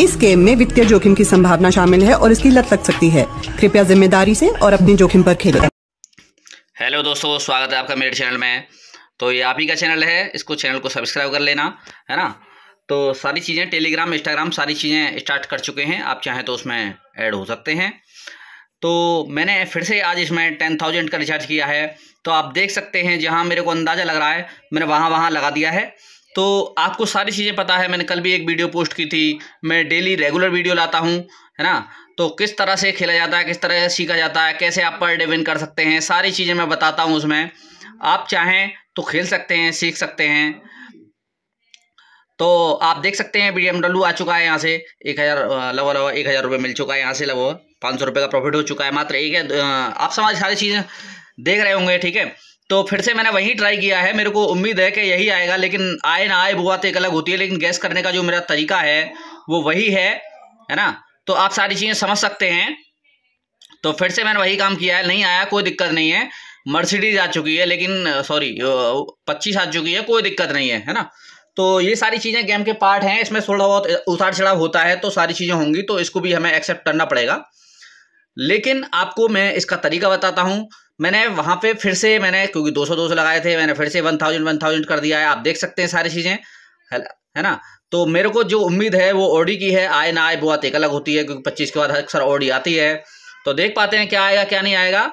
इस गेम में वित्तीय जोखिम की संभावना शामिल है और इसकी लत लग सकती है कृपया जिम्मेदारी से और अपने जोखिम पर खेले हेलो दोस्तों स्वागत है आपका मेरे चैनल में तो ये आप ही का चैनल है इसको चैनल को सब्सक्राइब कर लेना है ना तो सारी चीज़ें टेलीग्राम इंस्टाग्राम सारी चीज़ें स्टार्ट कर चुके हैं आप चाहें तो उसमें ऐड हो सकते हैं तो मैंने फिर से आज इसमें टेन थाउजेंड का रिचार्ज किया है तो आप देख सकते हैं जहां मेरे को अंदाज़ा लग रहा है मैंने वहां वहां लगा दिया है तो आपको सारी चीज़ें पता है मैंने कल भी एक वीडियो पोस्ट की थी मैं डेली रेगुलर वीडियो लाता हूँ है ना तो किस तरह से खेला जाता है किस तरह से सीखा जाता है कैसे आप पर डे विन कर सकते हैं सारी चीज़ें मैं बताता हूँ उसमें आप चाहें तो खेल सकते हैं सीख सकते हैं तो आप देख सकते हैं बी आ चुका है यहाँ से एक हज़ार लगभग लगभग एक हज़ार रुपये मिल चुका है यहाँ से लगभग पाँच सौ रुपये का प्रॉफिट हो चुका है मात्र एक है आप समाज सारी चीज़ें देख रहे होंगे ठीक है तो फिर से मैंने वही ट्राई किया है मेरे को उम्मीद है कि यही आएगा लेकिन आए ना आए बुआ तो एक अलग होती है लेकिन गैस करने का जो मेरा तरीका है वो वही है है ना तो आप सारी चीज़ें समझ सकते हैं तो फिर से मैंने वही काम किया है नहीं आया कोई दिक्कत नहीं है मर्सिडीज आ चुकी है लेकिन सॉरी पच्चीस आ चुकी है कोई दिक्कत नहीं है है ना तो ये सारी चीज़ें गेम के पार्ट हैं इसमें थोड़ा बहुत उतार चढ़ाव होता है तो सारी चीज़ें होंगी तो इसको भी हमें एक्सेप्ट करना पड़ेगा लेकिन आपको मैं इसका तरीका बताता हूँ मैंने वहाँ पे फिर से मैंने क्योंकि 200 200 लगाए थे मैंने फिर से 1000 1000 कर दिया है आप देख सकते हैं सारी चीज़ें है ना तो मेरे को जो उम्मीद है वो ओडी की है आए ना आए बहुत एक अलग होती है क्योंकि 25 के बाद अक्सर ओडी आती है तो देख पाते हैं क्या आएगा क्या नहीं आएगा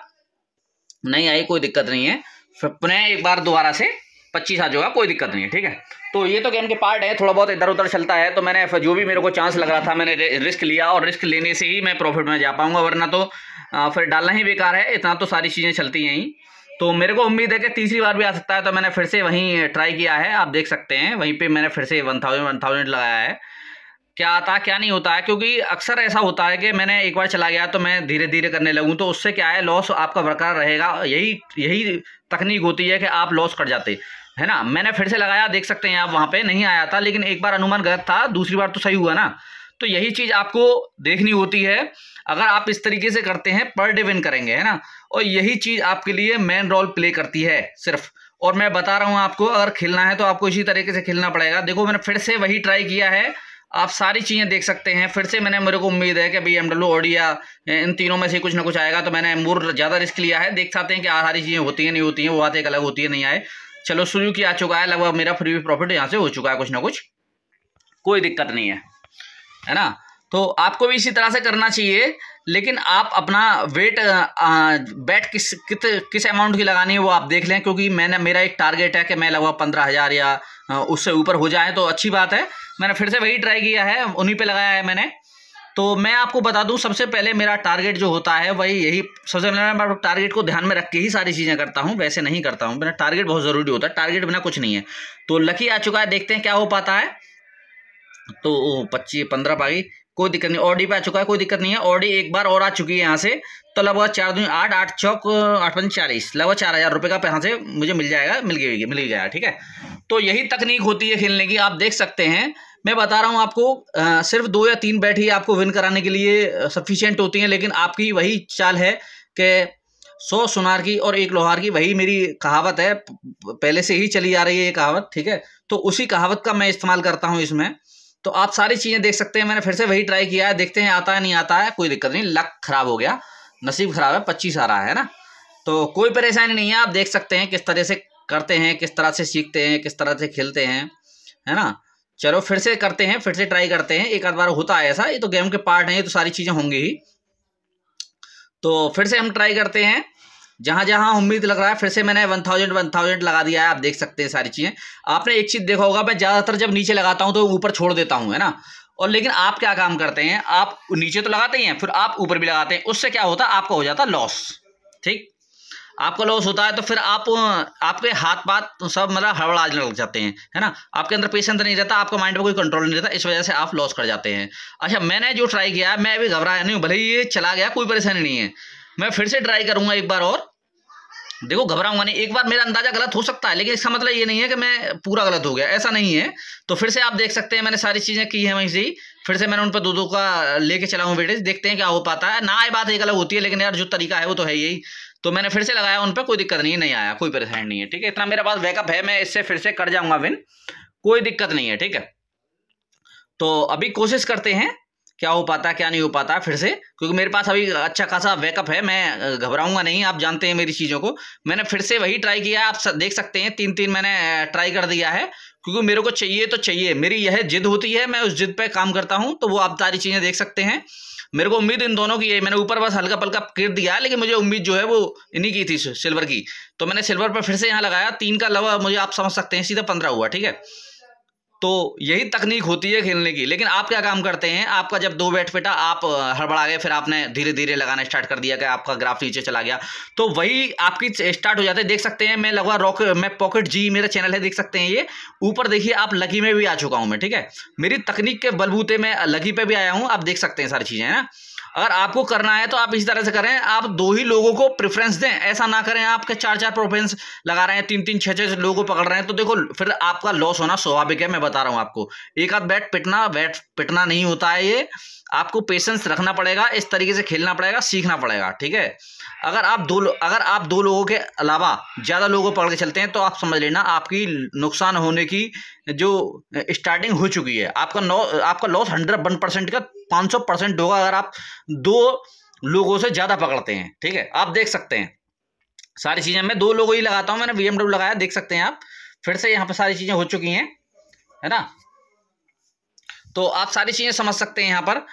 नहीं आई कोई दिक्कत नहीं है पुनः एक बार दोबारा से पच्चीस आज होगा कोई दिक्कत नहीं है ठीक है तो ये तो गेम के पार्ट है थोड़ा बहुत इधर उधर चलता है तो मैंने जो भी मेरे को चांस लग रहा था मैंने रिस्क लिया और रिस्क लेने से ही मैं प्रॉफिट में जा पाऊंगा वरना तो फिर डालना ही बेकार है इतना तो सारी चीज़ें चलती हैं ही तो मेरे को उम्मीद है कि तीसरी बार भी आ सकता है तो मैंने फिर से वहीं ट्राई किया है आप देख सकते हैं वहीं पे मैंने फिर से वन थाउजेंड वन थाउजेंड लगाया है क्या आता क्या नहीं होता है क्योंकि अक्सर ऐसा होता है कि मैंने एक बार चला गया तो मैं धीरे धीरे करने लगूँ तो उससे क्या है लॉस आपका बरकरार रहेगा यही यही तकनीक होती है कि आप लॉस कर जाते है ना मैंने फिर से लगाया देख सकते हैं आप वहाँ पे नहीं आया था लेकिन एक बार अनुमान गलत था दूसरी बार तो सही हुआ ना तो यही चीज़ आपको देखनी होती है अगर आप इस तरीके से करते हैं पर डे विन करेंगे है ना और यही चीज़ आपके लिए मेन रोल प्ले करती है सिर्फ और मैं बता रहा हूं आपको अगर खेलना है तो आपको इसी तरीके से खेलना पड़ेगा देखो मैंने फिर से वही ट्राई किया है आप सारी चीज़ें देख सकते हैं फिर से मैंने मेरे को उम्मीद है कि भाई एम डब्ल्यू ओडिया इन तीनों में से कुछ ना कुछ आएगा तो मैंने मूर ज़्यादा रिस्क लिया है देख सकते हैं कि आ सारी चीज़ें होती हैं नहीं होती हैं वो आते अलग होती है नहीं आए चलो शुरू किया आ चुका है लगभग मेरा फ्री प्रॉफिट यहाँ से हो चुका है कुछ ना कुछ कोई दिक्कत नहीं है है ना तो आपको भी इसी तरह से करना चाहिए लेकिन आप अपना वेट बैट किस कित किस अमाउंट की लगानी है वो आप देख लें क्योंकि मैंने मेरा एक टारगेट है कि मैं लगभग पंद्रह हज़ार या उससे ऊपर हो जाए तो अच्छी बात है मैंने फिर से वही ट्राई किया है उन्हीं पे लगाया है मैंने तो मैं आपको बता दूं सबसे पहले मेरा टारगेट जो होता है वही यही सबसे पहले मैं टारगेट को ध्यान में रख के ही सारी चीज़ें करता हूँ वैसे नहीं करता हूँ मेरा टारगेट बहुत ज़रूरी होता है टारगेट बिना कुछ नहीं है तो लकी आ चुका है देखते हैं क्या हो पाता है तो पच्चीस पंद्रह पाई कोई दिक्कत नहीं ऑडी पे आ चुका है कोई दिक्कत नहीं है ऑडी एक बार और आ चुकी है यहाँ से तो लगभग चार दून आठ आठ चौक आठ पंच चालीस लगभग चार हज़ार रुपये का यहाँ से मुझे मिल जाएगा मिल गई मिल गया ठीक है तो यही तकनीक होती है खेलने की आप देख सकते हैं मैं बता रहा हूँ आपको आ, सिर्फ दो या तीन बैट ही आपको विन कराने के लिए सफिशियंट होती हैं लेकिन आपकी वही चाल है कि सौ सुनार की और एक लोहार की वही मेरी कहावत है पहले से ही चली आ रही है ये कहावत ठीक है तो उसी कहावत का मैं इस्तेमाल करता हूँ इसमें तो आप सारी चीज़ें देख सकते हैं मैंने फिर से वही ट्राई किया है देखते हैं आता है नहीं आता है कोई दिक्कत नहीं लक खराब हो गया नसीब खराब है पच्चीस आ रहा है ना तो कोई परेशानी नहीं है आप देख सकते हैं किस तरह से करते हैं किस तरह से सीखते हैं किस तरह से खेलते हैं है ना चलो फिर से करते हैं फिर से ट्राई करते हैं एक आध बार होता है ऐसा ये तो गेम के पार्ट हैं ये तो सारी चीज़ें होंगी ही तो फिर से हम ट्राई करते हैं जहां जहां उम्मीद लग रहा है फिर से मैंने वन थाउजेंड वन थाउजेंड लगा दिया है आप देख सकते हैं सारी चीज़ें आपने एक चीज़ देखा होगा मैं ज़्यादातर जब नीचे लगाता हूँ तो ऊपर छोड़ देता हूं है ना और लेकिन आप क्या काम करते हैं आप नीचे तो लगाते ही हैं फिर आप ऊपर भी लगाते हैं उससे क्या होता है आपका हो जाता है लॉस ठीक आपका लॉस होता है तो फिर आप आपके हाथ पात तो सब मतलब हड़बड़ाने लग जाते हैं है ना आपके अंदर पेशेंस नहीं रहता आपका माइंड पर कोई कंट्रोल नहीं रहता इस वजह से आप लॉस कर जाते हैं अच्छा मैंने जो ट्राई किया मैं अभी घबराया नहीं हूँ भले ही ये चला गया कोई परेशानी नहीं है मैं फिर से ट्राई करूंगा एक बार और देखो घबराऊंगा नहीं एक बार मेरा अंदाजा गलत हो सकता है लेकिन इसका मतलब ये नहीं है कि मैं पूरा गलत हो गया ऐसा नहीं है तो फिर से आप देख सकते हैं मैंने सारी चीज़ें की हैं वहीं से ही फिर से मैंने उन पर दो दो का लेके चला हूँ वीडियो देखते हैं क्या हो पाता है ना आए बात एक अलग होती है लेकिन यार जो तरीका है वो तो है यही तो मैंने फिर से लगाया उन पर कोई दिक्कत नहीं है नहीं आया कोई परेशानी नहीं है ठीक है इतना मेरे पास बैकअप है मैं इससे फिर से कर जाऊँगा विन कोई दिक्कत नहीं है ठीक है तो अभी कोशिश करते हैं क्या हो पाता क्या नहीं हो पाता फिर से क्योंकि मेरे पास अभी अच्छा खासा बैकअप है मैं घबराऊंगा नहीं आप जानते हैं मेरी चीज़ों को मैंने फिर से वही ट्राई किया आप देख सकते हैं तीन तीन मैंने ट्राई कर दिया है क्योंकि मेरे को चाहिए तो चाहिए मेरी यह जिद होती है मैं उस जिद पर काम करता हूँ तो वो आप सारी चीज़ें देख सकते हैं मेरे को उम्मीद इन दोनों की है मैंने ऊपर बस हल्का पल्का गिर दिया लेकिन मुझे उम्मीद जो है वो इन्हीं की थी सिल्वर की तो मैंने सिल्वर पर फिर से यहाँ लगाया तीन का लवा मुझे आप समझ सकते हैं सीधा पंद्रह हुआ ठीक है तो यही तकनीक होती है खेलने की लेकिन आप क्या काम करते हैं आपका जब दो बैट पिटा आप हड़बड़ा गए फिर आपने धीरे धीरे लगाना स्टार्ट कर दिया कि आपका ग्राफ नीचे चला गया तो वही आपकी स्टार्ट हो जाती है देख सकते हैं मैं लगवा रॉक मैं पॉकेट जी मेरा चैनल है देख सकते हैं ये ऊपर देखिए आप लगी में भी आ चुका हूँ मैं ठीक है मेरी तकनीक के बलबूते में लगी पे भी आया हूँ आप देख सकते हैं सारी चीज़ें है ना अगर आपको करना है तो आप इसी तरह से करें आप दो ही लोगों को प्रेफरेंस दें ऐसा ना करें आपके चार चार प्रेफरेंस लगा रहे हैं तीन तीन छः छः लोगों को पकड़ रहे हैं तो देखो फिर आपका लॉस होना स्वाभाविक है मैं बता रहा हूँ आपको एक आध बैट पिटना बैट पिटना नहीं होता है ये आपको पेशेंस रखना पड़ेगा इस तरीके से खेलना पड़ेगा सीखना पड़ेगा ठीक है अगर आप दो अगर आप दो लोगों के अलावा ज़्यादा लोगों पकड़ के चलते हैं तो आप समझ लेना आपकी नुकसान होने की जो स्टार्टिंग हो चुकी है आपका नौ आपका लॉस हंड्रेड वन परसेंट का पाँच सौ परसेंट होगा अगर आप दो लोगों से ज़्यादा पकड़ते हैं ठीक है आप देख सकते हैं सारी चीज़ें मैं दो लोगों ही लगाता हूँ मैंने बी लगाया देख सकते हैं आप फिर से यहाँ पर सारी चीज़ें हो चुकी हैं है ना तो आप सारी चीज़ें समझ सकते हैं यहाँ पर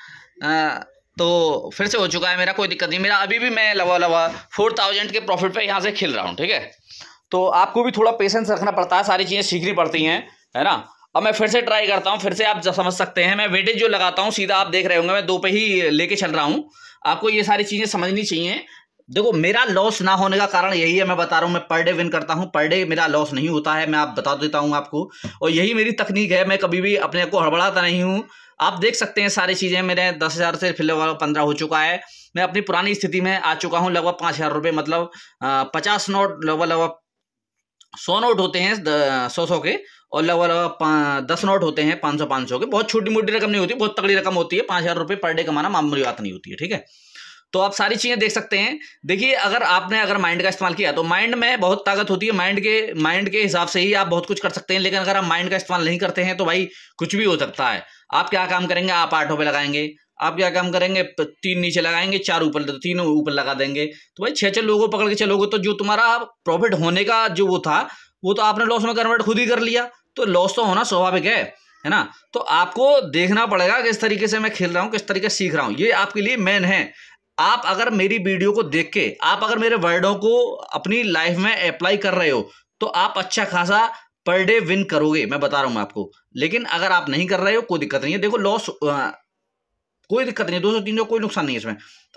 तो फिर से हो चुका है मेरा कोई दिक्कत नहीं मेरा अभी भी मैं लवा लवा फोर थाउजेंड के प्रॉफिट पे यहाँ से खेल रहा हूँ ठीक है तो आपको भी थोड़ा पेशेंस रखना पड़ता है सारी चीज़ें सीखनी पड़ती हैं है ना अब मैं फिर से ट्राई करता हूँ फिर से आप समझ सकते हैं मैं वेटेज जो लगाता हूँ सीधा आप देख रहे होंगे मैं दो पे ही लेके चल रहा हूँ आपको ये सारी चीज़ें समझनी चाहिए देखो मेरा लॉस ना होने का कारण यही है मैं बता रहा हूँ मैं पर डे विन करता हूँ पर डे मेरा लॉस नहीं होता है मैं आप बता देता हूँ आपको और यही मेरी तकनीक है मैं कभी भी अपने को हड़बड़ाता नहीं हूँ आप देख सकते हैं सारी चीज़ें मेरे दस हज़ार से फिलहाल पंद्रह हो चुका है मैं अपनी पुरानी स्थिति में आ चुका हूँ लगभग पाँच हज़ार रुपये मतलब पचास नोट लगभग लगभग सौ नोट होते हैं सौ सौ के और लगभग लगभग दस नोट होते हैं पाँच सौ पाँच सौ के बहुत छोटी मोटी रकम नहीं होती बहुत तगड़ी रकम होती है पाँच हज़ार रुपये पर डे कमाना मामूली बात नहीं होती है ठीक है तो आप सारी चीज़ें देख सकते हैं देखिए अगर आपने अगर माइंड का इस्तेमाल किया तो माइंड में बहुत ताकत होती है माइंड के माइंड के हिसाब से ही आप बहुत कुछ कर सकते हैं लेकिन अगर आप माइंड का इस्तेमाल नहीं करते हैं तो भाई कुछ भी हो सकता है आप क्या काम करेंगे आप आठों पर लगाएंगे आप क्या काम करेंगे तीन नीचे लगाएंगे चार ऊपर तीन ऊपर लगा देंगे तो भाई छः छः लोगों पकड़ के चलोगे तो जो तुम्हारा प्रॉफिट होने का जो वो था वो तो आपने लॉस में कन्वर्ट खुद ही कर लिया तो लॉस तो होना स्वाभाविक है है ना तो आपको देखना पड़ेगा किस तरीके से मैं खेल रहा हूँ किस तरीके से सीख रहा हूँ ये आपके लिए मेन है आप अगर मेरी वीडियो को देख के आप अगर मेरे वर्डों को अपनी लाइफ में अप्लाई कर रहे हो तो आप अच्छा खासा पर डे विन करोगे मैं बता रहा हूँ आपको लेकिन अगर आप नहीं कर रहे हो कोई दिक्कत नहीं है देखो लॉस कोई दिक्कत नहीं दो सौ तीन कोई नुकसान नहीं है इसमें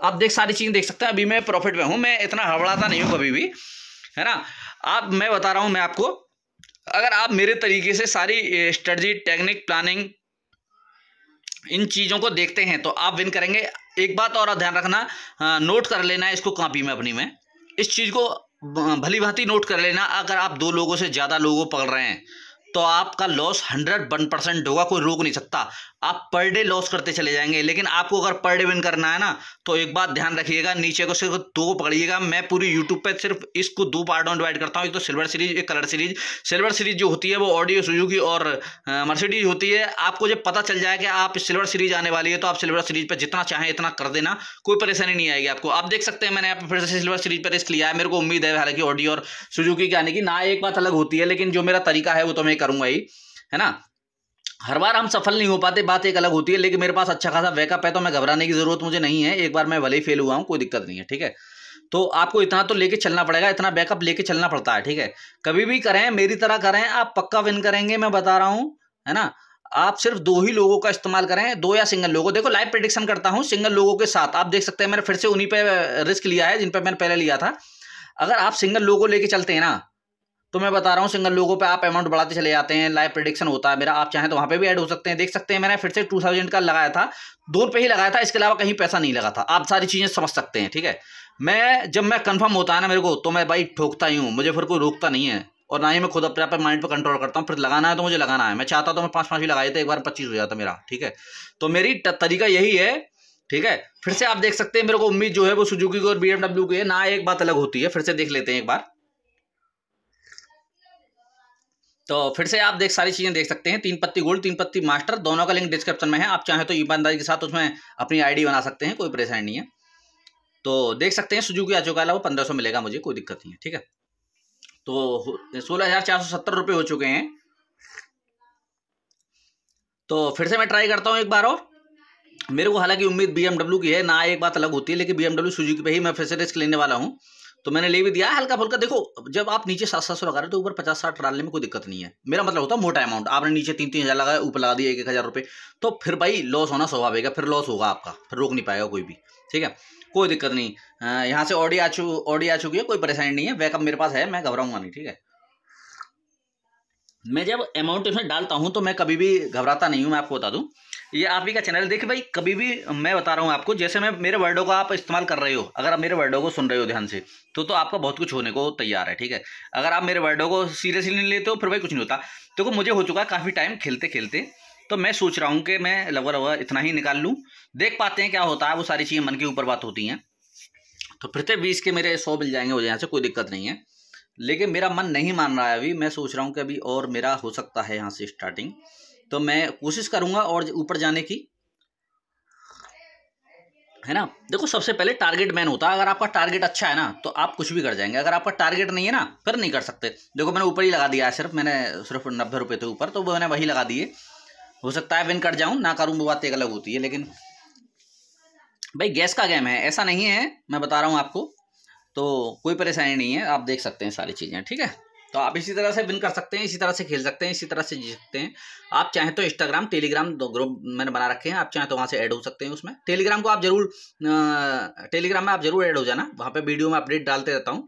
आप देख सारी चीज़ें देख सकते हैं अभी मैं प्रॉफिट में हूं मैं इतना हड़बड़ाता नहीं हूं कभी भी है ना आप मैं बता रहा हूं मैं आपको अगर आप मेरे तरीके से सारी स्ट्रेटजी टेक्निक प्लानिंग इन चीज़ों को देखते हैं तो आप विन करेंगे एक बात और ध्यान रखना नोट कर लेना इसको कॉपी में अपनी में इस चीज़ को भली भांति नोट कर लेना अगर आप दो लोगों से ज़्यादा लोगों पकड़ रहे हैं तो आपका लॉस हंड्रेड वन परसेंट होगा कोई रोक नहीं सकता आप पर डे लॉस करते चले जाएंगे लेकिन आपको अगर पर डे विन करना है ना तो एक बात ध्यान रखिएगा नीचे को सिर्फ दो पकड़िएगा मैं पूरी यूट्यूब पे सिर्फ इसको दो पार्ट में डिवाइड करता हूँ एक तो सिल्वर सीरीज एक कलर सीरीज सिल्वर सीरीज जो होती है वो ऑडियो सुजुकी और मर्सिडीज होती है आपको जब पता चल जाए कि आप सिल्वर सीरीज आने वाली है तो आप सिल्वर सीरीज पर जितना चाहें इतना कर देना कोई परेशानी नहीं आएगी आपको आप देख सकते हैं मैंने आप फिर से सिल्वर सीरीज पर रिस्क लिया है मेरे को उम्मीद है हालांकि ऑडियो और सुजुकी के आने की ना एक बात अलग होती है लेकिन जो मेरा तरीका है वो तो मैं करूँगा ही है ना हर बार हम सफल नहीं हो पाते बात एक अलग होती है लेकिन मेरे पास अच्छा खासा बैकअप है तो मैं घबराने की ज़रूरत मुझे नहीं है एक बार मैं भले ही फेल हुआ हूँ कोई दिक्कत नहीं है ठीक है तो आपको इतना तो लेके चलना पड़ेगा इतना बैकअप लेके चलना पड़ता है ठीक है कभी भी करें मेरी तरह करें आप पक्का विन करेंगे मैं बता रहा हूँ है ना आप सिर्फ दो ही लोगों का इस्तेमाल करें दो या सिंगल लोगों देखो लाइव प्रिडिक्शन करता हूँ सिंगल लोगों के साथ आप देख सकते हैं मैंने फिर से उन्हीं पर रिस्क लिया है जिन पर मैंने पहले लिया था अगर आप सिंगल लोगों लेके चलते हैं ना तो मैं बता रहा हूँ सिंगल लोगों पे आप अमाउंट बढ़ाते चले जाते हैं लाइव प्रडिक्शन होता है मेरा आप चाहें तो वहाँ पे भी ऐड हो सकते हैं देख सकते हैं मैंने फिर से टू थाउजेंड का लगाया था दो रुपये ही लगाया था इसके अलावा कहीं पैसा नहीं लगा था आप सारी चीज़ें समझ सकते हैं ठीक है मैं जब मैं कन्फर्म होता है ना मेरे को तो मैं भाई ठोकता ही हूँ मुझे फिर कोई रोकता नहीं है और ना ही मैं खुद अपने आप माइंड पर कंट्रोल करता हूँ फिर लगाना है तो मुझे लगाना है मैं चाहता तो मैं पाँच पाँच भी लगाए थे एक बार पच्चीस हो जाता मेरा ठीक है तो मेरी तरीका यही है ठीक है फिर से आप देख सकते हैं मेरे को उम्मीद जो है वो सुजुकी की और बी की है ना एक बात अलग होती है फिर से देख लेते हैं एक बार तो फिर से आप देख सारी चीज़ें देख सकते हैं तीन पत्ती गोल्ड तीन पत्ती मास्टर दोनों का लिंक डिस्क्रिप्शन में है आप चाहें तो ईमानदारी के साथ उसमें अपनी आईडी बना सकते हैं कोई परेशानी नहीं है तो देख सकते हैं सुजुकी है वो पंद्रह सौ मिलेगा मुझे कोई दिक्कत नहीं है ठीक है तो सोलह हज़ार चार सौ सत्तर रुपये हो चुके हैं तो फिर से मैं ट्राई करता हूँ एक बार और मेरे को हालांकि उम्मीद बी की है ना एक बात अलग होती है लेकिन बी एमडब्ल्यू सुजुकी पे ही मैं फिर से रिस्क लेने वाला हूँ तो मैंने ले भी दिया हल्का फुल्का देखो जब आप नीचे सात सात सौ लगा रहे हो तो ऊपर पचास साठ डालने में कोई दिक्कत नहीं है मेरा मतलब होता है मोटा अमाउंट आपने नीचे तीन तीन हज़ार लगाया ऊपर लगा दिया एक एक हज़ार रुपये तो फिर भाई लॉस होना स्वाभाविक है फिर लॉस होगा आपका फिर रोक नहीं पाएगा कोई भी ठीक है कोई दिक्कत नहीं यहाँ से ऑडी आ चु ऑडी आ चुकी है कोई परेशानी नहीं है बैकअप मेरे पास है मैं घबराऊंगा नहीं ठीक है मैं जब अमाउंट इसमें डालता हूँ तो मैं कभी भी घबराता नहीं हूँ मैं आपको बता दूँ ये आप ही का चैनल देखिए भाई कभी भी मैं बता रहा हूँ आपको जैसे मैं मेरे वर्डों का आप इस्तेमाल कर रहे हो अगर आप मेरे वर्डों को सुन रहे हो ध्यान से तो तो आपका बहुत कुछ होने को तैयार है ठीक है अगर आप मेरे वर्डों को सीरियसली नहीं लेते हो फिर भाई कुछ नहीं होता देखो मुझे हो चुका है काफ़ी टाइम खेलते खेलते तो मैं सोच रहा हूँ कि मैं लवर ववर इतना ही निकाल लूँ देख पाते हैं क्या होता है वो सारी चीज़ें मन के ऊपर बात होती हैं तो फिर से बीस के मेरे सौ मिल जाएंगे वो यहाँ से कोई दिक्कत नहीं है लेकिन मेरा मन नहीं मान रहा है अभी मैं सोच रहा हूँ कि अभी और मेरा हो सकता है यहाँ से स्टार्टिंग तो मैं कोशिश करूंगा और ऊपर जाने की है ना देखो सबसे पहले टारगेट मैन होता है अगर आपका टारगेट अच्छा है ना तो आप कुछ भी कर जाएंगे अगर आपका टारगेट नहीं है ना फिर नहीं कर सकते देखो मैंने ऊपर ही लगा दिया है सिर्फ मैंने सिर्फ नब्बे रुपये थे ऊपर तो मैंने वही लगा दिए हो सकता है विन कर जाऊँ ना करूँ वो बात एक अलग होती है लेकिन भाई गैस का गेम है ऐसा नहीं है मैं बता रहा हूँ आपको तो कोई परेशानी नहीं है आप देख सकते हैं सारी चीज़ें ठीक है तो आप इसी तरह से विन कर सकते हैं इसी तरह से खेल सकते हैं इसी तरह से जीत सकते हैं आप चाहें तो इंस्टाग्राम टेलीग्राम दो ग्रुप मैंने बना रखे हैं आप चाहें तो वहाँ से ऐड हो सकते हैं उसमें टेलीग्राम को आप जरूर टेलीग्राम में आप जरूर ऐड हो जाना वहाँ पर वीडियो में अपडेट डालते रहता हूँ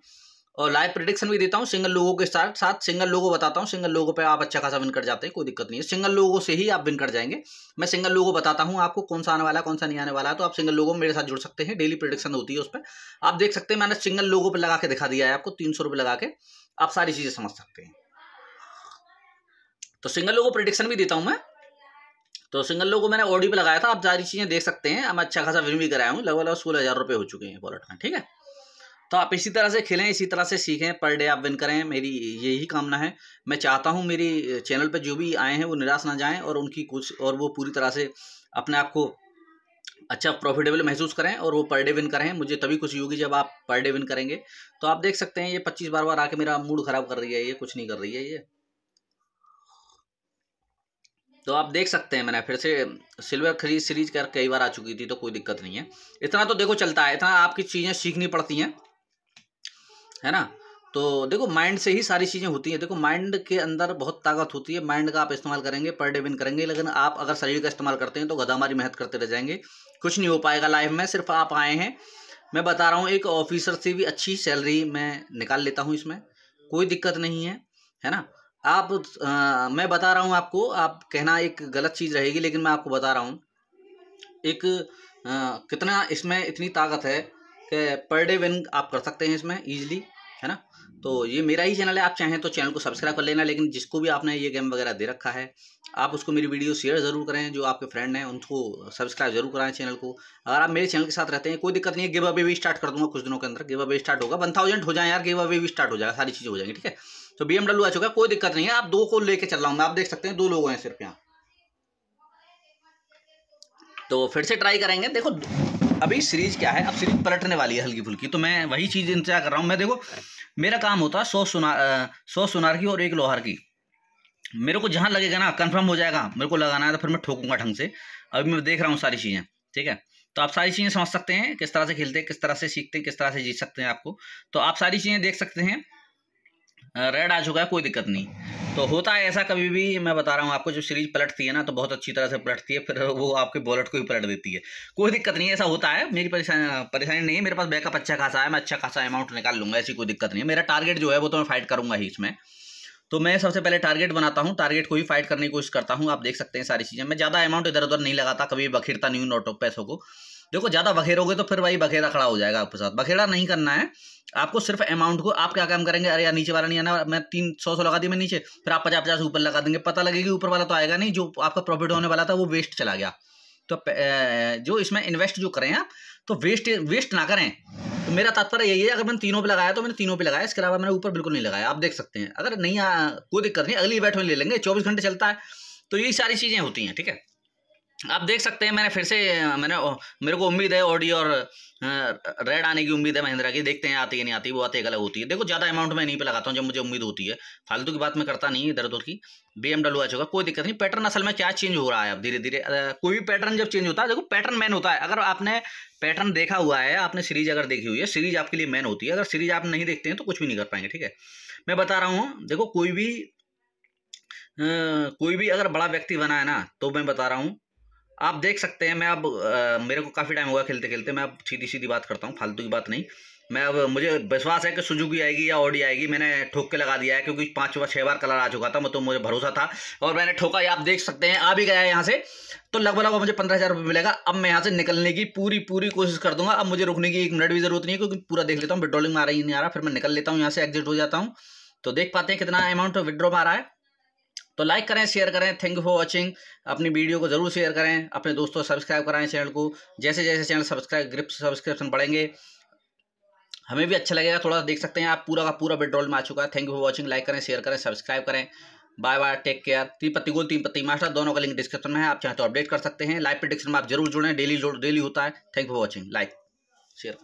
और लाइव प्रिडिक्शन भी देता हूँ सिंगल लोगों के साथ साथ सिंगल को बताता हूँ सिंगल लोगों पर आप अच्छा खासा विन कर जाते हैं कोई दिक्कत नहीं है सिंगल लोगों से ही आप विन कर जाएंगे मैं सिंगल को बताता हूँ आपको कौन सा आने वाला है कौन सा नहीं आने वाला है तो आप सिंगल लोगों मेरे साथ जुड़ सकते हैं डेली प्रिडिक्शन होती है उस पर आप देख सकते हैं मैंने सिंगल लोगों पर लगा के दिखा दिया है आपको तीन सौ लगा के आप सारी चीज़ें समझ सकते हैं तो सिंगल लोगों को प्रिडिक्शन भी देता हूं मैं तो सिंगल लोगों को मैंने ऑडियो पे लगाया था आप सारी चीज़ें देख सकते हैं मैं अच्छा खासा विन भी कराया हूँ लगभग लगभग सोलह हज़ार रुपये हो चुके हैं वॉलेट में ठीक है तो आप इसी तरह से खेलें इसी तरह से सीखें पर डे आप विन करें मेरी यही कामना है मैं चाहता हूँ मेरी चैनल पर जो भी आए हैं वो निराश ना जाएं और उनकी कुछ और वो पूरी तरह से अपने आप को अच्छा प्रॉफिटेबल महसूस करें और वो पर डे विन करें मुझे तभी खुशी होगी जब आप पर डे विन करेंगे तो आप देख सकते हैं ये पच्चीस बार बार आके मेरा मूड ख़राब कर रही है ये कुछ नहीं कर रही है ये तो आप देख सकते हैं मैंने फिर से सिल्वर खरीद सीरीज कर कई बार आ चुकी थी तो कोई दिक्कत नहीं है इतना तो देखो चलता है इतना आपकी चीज़ें सीखनी पड़ती हैं है ना तो देखो माइंड से ही सारी चीज़ें होती हैं देखो माइंड के अंदर बहुत ताकत होती है माइंड का आप इस्तेमाल करेंगे पर डे विन करेंगे लेकिन आप अगर शरीर का इस्तेमाल करते हैं तो गदामारी मेहनत करते रह जाएंगे कुछ नहीं हो पाएगा लाइफ में सिर्फ आप आए हैं मैं बता रहा हूँ एक ऑफिसर से भी अच्छी सैलरी मैं निकाल लेता हूँ इसमें कोई दिक्कत नहीं है है ना आप आ, मैं बता रहा हूँ आपको आप कहना एक गलत चीज़ रहेगी लेकिन मैं आपको बता रहा हूँ एक आ, कितना इसमें इतनी ताकत है कि पर डे विन आप कर सकते हैं इसमें ईजिली है ना तो ये मेरा ही चैनल है आप चाहें तो चैनल को सब्सक्राइब कर लेना लेकिन जिसको भी आपने ये गेम वगैरह दे रखा है आप उसको मेरी वीडियो शेयर ज़रूर करें जो आपके फ्रेंड हैं उनको सब्सक्राइब जरूर कराएं चैनल को अगर आप मेरे चैनल के साथ रहते हैं कोई दिक्कत नहीं है गिव अवे भी स्टार्ट कर दूंगा कुछ दिनों के अंदर गिव अवे स्टार्ट होगा वन थाउजेंड हो जाए यार गिव अवे भी स्टार्ट हो जाएगा सारी चीज़ें हो जाएंगी ठीक है तो बी एमडब्ल्यू आ चुका कोई दिक्कत नहीं है आप दो को लेकर चल रहा हूँ मैं आप देख सकते हैं दो लोग हैं सिर्फ यहाँ तो फिर से ट्राई करेंगे देखो अभी सीरीज क्या है अब सीरीज पलटने वाली है हल्की फुल्की तो मैं वही चीज़ इंतजार कर रहा हूँ मैं देखो मेरा काम होता है सौ सुनार सौ सुनार की और एक लोहार की मेरे को जहाँ लगेगा ना कंफर्म हो जाएगा मेरे को लगाना है तो फिर मैं ठोकूंगा ढंग से अभी मैं देख रहा हूँ सारी चीज़ें ठीक है तो आप सारी चीज़ें समझ सकते हैं किस तरह से खेलते हैं किस तरह से सीखते हैं किस तरह से जीत सकते हैं आपको तो आप सारी चीज़ें देख सकते हैं रेड आ चुका है कोई दिक्कत नहीं तो होता है ऐसा कभी भी मैं बता रहा हूँ आपको जब सीरीज पलटती है ना तो बहुत अच्छी तरह से पलटती है फिर वो आपके बॉलेट को ही पलट देती है कोई दिक्कत नहीं ऐसा होता है मेरी परेशानी परेशानी नहीं है मेरे पास बैकअप अच्छा खासा है मैं अच्छा खासा अमाउंट निकाल लूँगा ऐसी कोई दिक्कत नहीं है मेरा टारगेट जो है वो तो मैं फाइट करूँगा ही इसमें तो मैं सबसे पहले टारगेट बनाता हूँ टारगेट को ही फाइट करने की कोशिश करता हूँ आप देख सकते हैं सारी चीज़ें मैं ज़्यादा अमाउंट इधर उधर नहीं लगाता कभी बखिरता नहीं हूँ नोटों पैसों को देखो ज़्यादा बखेरोगे तो फिर भाई बखेरा खड़ा हो जाएगा आपके साथ बखेरा नहीं करना है आपको सिर्फ अमाउंट को आप क्या काम करेंगे अरे यार नीचे वाला नहीं आना मैं तीन सौ सौ लगा दी मैं नीचे फिर आप पचास पचास ऊपर लगा देंगे पता लगेगी ऊपर वाला तो आएगा नहीं जो आपका प्रॉफिट होने वाला था वो वेस्ट चला गया तो जो इसमें इन्वेस्ट जो करें आप तो वेस्ट वेस्ट ना करें तो मेरा तात्पर्य यही है अगर मैंने तीनों पे लगाया तो मैंने तीनों पे लगाया इसके अलावा मैंने ऊपर बिल्कुल नहीं लगाया आप देख सकते हैं अगर नहीं आ, कोई दिक्कत नहीं अगली बैठ में ले लेंगे चौबीस घंटे चलता है तो ये सारी चीज़ें होती हैं ठीक है आप देख सकते हैं मैंने फिर से मैंने मेरे को उम्मीद है ऑडी और रेड आने की उम्मीद है महिंद्रा की देखते हैं आती है नहीं आती वो आती अलग होती है देखो ज़्यादा अमाउंट में नहीं पे लगाता हूँ जब मुझे उम्मीद होती है फालतू की बात मैं करता नहीं इधर उधर की बी एम डब्ल्यू आ चुका कोई दिक्कत नहीं पैटर्न असल में क्या चेंज हो रहा है अब धीरे धीरे कोई भी पैटर्न जब चेंज होता है देखो पैटर्न मैन होता है अगर आपने पैटर्न देखा हुआ है आपने सीरीज अगर देखी हुई है सीरीज आपके लिए मैन होती है अगर सीरीज आप नहीं देखते हैं तो कुछ भी नहीं कर पाएंगे ठीक है मैं बता रहा हूँ देखो कोई भी कोई भी अगर बड़ा व्यक्ति बना है ना तो मैं बता रहा हूँ आप देख सकते हैं मैं अब आ, मेरे को काफ़ी टाइम हुआ खेलते खेलते मैं अब सीधी सीधी बात करता हूँ फालतू की बात नहीं मैं अब मुझे विश्वास है कि सुजुकी आएगी या ऑडी आएगी मैंने ठोक के लगा दिया है क्योंकि पाँच बार छः बार कलर आ चुका था मैं तो मुझे भरोसा था और मैंने ठोका आप देख सकते हैं आ भी गया है यहाँ से तो लगभग लगभग मुझे पंद्रह हज़ार रुपये मिलेगा अब मैं यहाँ से निकलने की पूरी पूरी कोशिश कर दूंगा अब मुझे रुकने की एक मिनट भी जरूरत नहीं है क्योंकि पूरा देख लेता हूँ विड्रॉलिंग में आ रही नहीं आ रहा फिर मैं निकल लेता हूँ यहाँ से एग्जिट हो जाता हूँ तो देख पाते हैं कितना अमाउंट विड्रॉ में आ रहा है तो लाइक करें शेयर करें थैंक यू फॉर वॉचिंग अपनी वीडियो को जरूर शेयर करें अपने दोस्तों सब्सक्राइब कराएं चैनल को जैसे जैसे चैनल सब्सक्राइब ग्रिप सब्सक्रिप्शन बढ़ेंगे हमें भी अच्छा लगेगा थोड़ा देख सकते हैं आप पूरा का पूरा विड्रॉल में आ चुका है thank you for watching like करें शेयर करें सब्सक्राइब करें बाय बाय टेक केयर तीन पत्ती गोल तीन पत्ती मास्टर दोनों का लिंक डिस्क्रिप्शन में है आप चाहे तो अपडेट कर सकते हैं लाइव प्रिडिक्शन में आप जरूर जुड़ें डेली डेली होता है thank you for watching like share